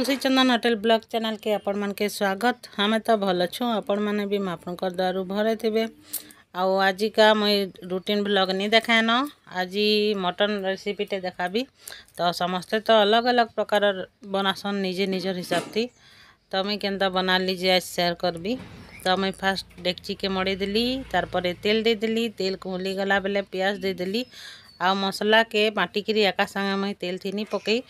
तुलसी Chandan hotel blog channel के आपण मन के स्वागत हमें तो भल छूँ आपण मैंने भी आपण द्वारा भरे थे आउ आज का मुई रुटीन ब्लग नहीं देखाएन आज मटन रेसीपीटे देखाबी तो समस्ते तो अलग अलग प्रकार बनासन निजे निजर हिसाब थी तो मुई के बना जे आज शेयर करबी तो मुई फास्ट डेक्ची के मड़े दिली तार तेल दे तेल कुहली गला बेले पियाज देदेली दिली आ मसला के बाटिकी एका संगे मुई तेल थी पकई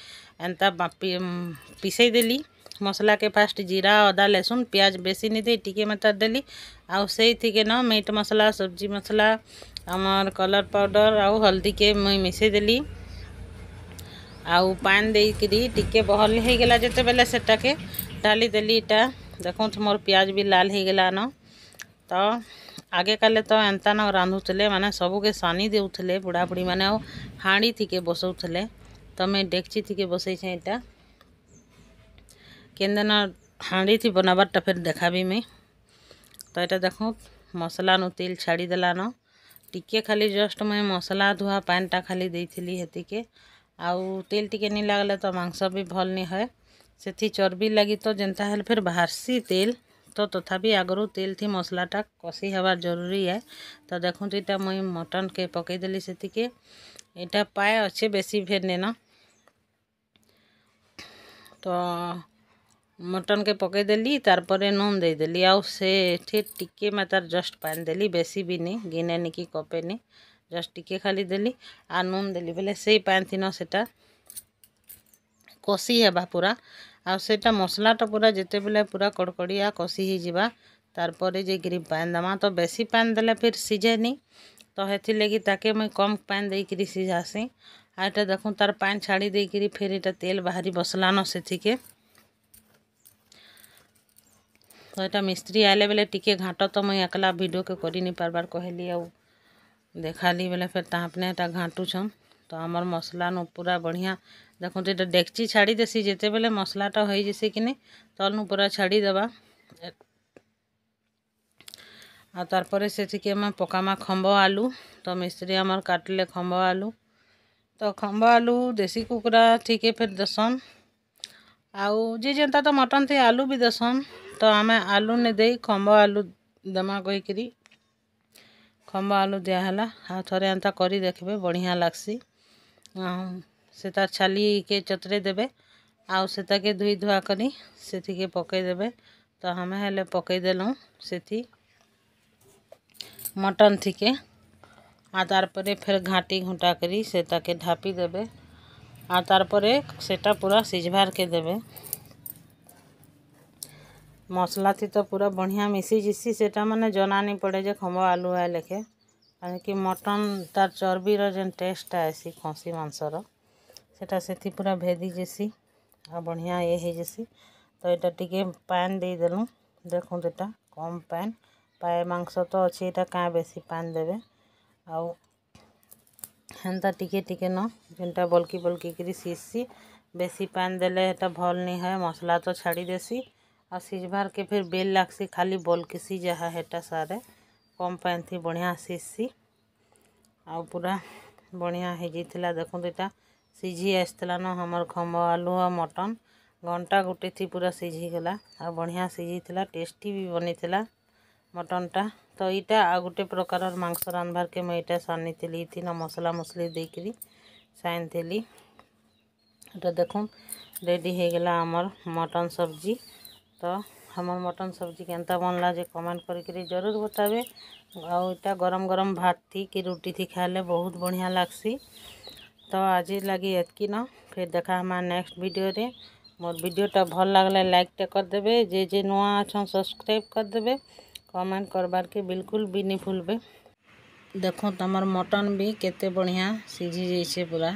एंता पिसई देली मसला के फास्ट जीरा अदा लहसुन प्याज बेसी नहीं दे टे मत देली आईके न मीट मसला सब्जी मसला आमर कलर पाउडर आउ हल्दी के मुई मिसई देली आउ पान टिके बहल हो गला जिते बेले से डाली देली इटा देख मोर पिज भी लाल हो गलान तो आगे काले तो एंता न रांधु मैंने सबके सानी दे बुढ़ा बुढ़ी मैंने हाँ टिके बसो तुम डेक्ची थी बसईछ इटा के हाँ थी बनाबार्टा फिर देखा भी मुई तो यहाँ देख मसलानु तेल छाड़ी देलान टिके खाली जस्ट मुई मसला धुआ पैन टा खाली देती हेतीके आउ तेल टिके नहीं लगे तो मंस भी भल नहीं है से चर्बी लगी तो जेनता हेल्ले फिर बाहरसी तेल तो तथापि तो आगर तेल थी मसलाटा कषी हबार जरूरी है तो देखते इटा मुई मटन के पकईदेली से यहाँ पाए अच्छे बेसी फेर नेना ତ ମଟନ୍କେ ପକେଇଦେଲି ତାର୍ପରେ ନୁନ୍ ଦେଇଦେଲି ଆଉ ସେଠି ଟିକେ ମାତାର୍ ଜଷ୍ଟ ପାଏନ୍ ଦେଲି ବେଶୀ ବି ନି ଗିନେନି କି କପେନି ଜଷ୍ଟ ଟିକେ ଖାଲି ଦେଲି ଆର୍ ନୁନ୍ ଦେଲି ବେଲେ ସେଇ ପାଏନ୍ ଥିନ ସେଟା କଷି ହେବା ପୁରା ଆଉ ସେଟା ମସଲାଟା ପୁରା ଯେତେବେଲେ ପୁରା କଡ଼କଡ଼ିଆ କଷି ହେଇଯିବା ତାର୍ପରେ ଯାଇକିରି ପାଏନ୍ ଦେମା ତ ବେଶୀ ପାଏନ୍ ଦେଲେ ଫିର୍ ସିଝେନି ତ ହେଥିର୍ଲାଗି ତାକେ ମୁଇଁ କମ୍ ପାଏନ୍ ଦେଇକିରି ସିଝାସି आटा देख तार पान छाड़ी दे फिर यहाँ तेल बाहरी बसलान से तो यहाँ मिस्त्री आए बेले टे घाट तो मुझे एक भिडियो के करनी पार्बार कहली आ देखाली बेले फिर तापने घाटुछन तो आमर मसला पूरा बढ़िया देखते तो ये डेक्ची छाड़ी देसी जिते बेले मसलाटा हो जैसे कि नहीं तल तो नु पूरा छाड़ी देवा आ तार पर पकामा खम्ब आलू तो मिस्त्री आम काटले खम्ब आलू तो खम्ब आलू देसी कुकुरा ठीक फिर दसन आउ जी जेनता तो मटन थी आलू भी दसन तो आम आलू ने दे खम्ब आलू दमा कह कर खम्ब आलू दिहला थे एंता कर देखे बढ़िया लग्सी से छाली के चतरे देवे आता के धोई धुआ कर पकईदे तो आम पकईदेल से मटन थी के आतार पर फिर घाटी घुटा करी से ताके ढापी देवे आ तार से पूरा सीझभार के देवे मसला थी तो पूरा बढ़िया मिसी जिसी से मैंने जना नहीं पड़े जे खम्ब आलु आए लेखे कि मटन तार चर्बी रेन टेस्ट आसी खसी मंसर से पूरा भेदी जेसी आ बढ़िया ये जेसी तो ये टे पैन देदेलु देखा कम पैन पाए मांस तो अच्छे यहाँ क्या बेसी पैन देवे दे आंता टिके टिके न जेनटा बल्कि बल्कि सीझसी बेसी पान देता भल नहीं है मसला तो छाड़ी देसी आ सीझार के फिर बेल लग्सी खाली बल्कि जहाँ हेटा सारे कम पैन थी बढ़िया सीझसी आउ पूरा बढ़िया हो जाता देखा सीझी आसान हमार खम आलू आ मटन घंटा गोटे थी पूरा सीझीगला आ बढ़िया सीझी थी टेस्टी भी बनी थिला ମଟନ୍ଟା ତ ଇଟା ଆଉ ଗୋଟେ ପ୍ରକାରର ମାଂସ ରାନ୍ଧବାର୍କେ ମୁଇଁ ଇଟା ସାନିଥିଲି ଇଥିନ ମସଲା ମସଲି ଦେଇକିରି ସାନିଥିଲି ଇଟା ଦେଖୁନ୍ ରେଡ଼ି ହେଇଗଲା ଆମର୍ ମଟନ୍ ସବ୍ଜି ତ ଆମର୍ ମଟନ୍ ସବ୍ଜି କେନ୍ତା ବନଲା ଯେ କମେଣ୍ଟ କରିକିରି ଜରୁର ବତାବେ ଆଉ ଇଟା ଗରମ ଗରମ ଭାତ୍ ଥି କି ରୁଟି ଥି ଖାଇଲେ ବହୁତ ବଢ଼ିଆ ଲାଗ୍ସି ତ ଆଜି ଲାଗି ଏତ୍କି ନ ଫେର୍ ଦେଖା ହମା ନେକ୍ସଟ ଭିଡ଼ିଓରେ ମୋର ଭିଡ଼ିଓଟା ଭଲ ଲାଗଲେ ଲାଇକ୍ଟେ କରିଦେବେ ଯେ ଯେ ନୂଆ ଅଛନ୍ ସବସ୍କ୍ରାଇବ୍ କରିଦେବେ କମେଣ୍ଟ କରବାର୍କେ ବିଲକୁଲ ବି ନି ଭୁଲବେ ଦେଖ ତମର ମଟନ୍ ବି କେତେ ବଢ଼ିଆ ସିଝି ଯାଇଛେ ପୁରା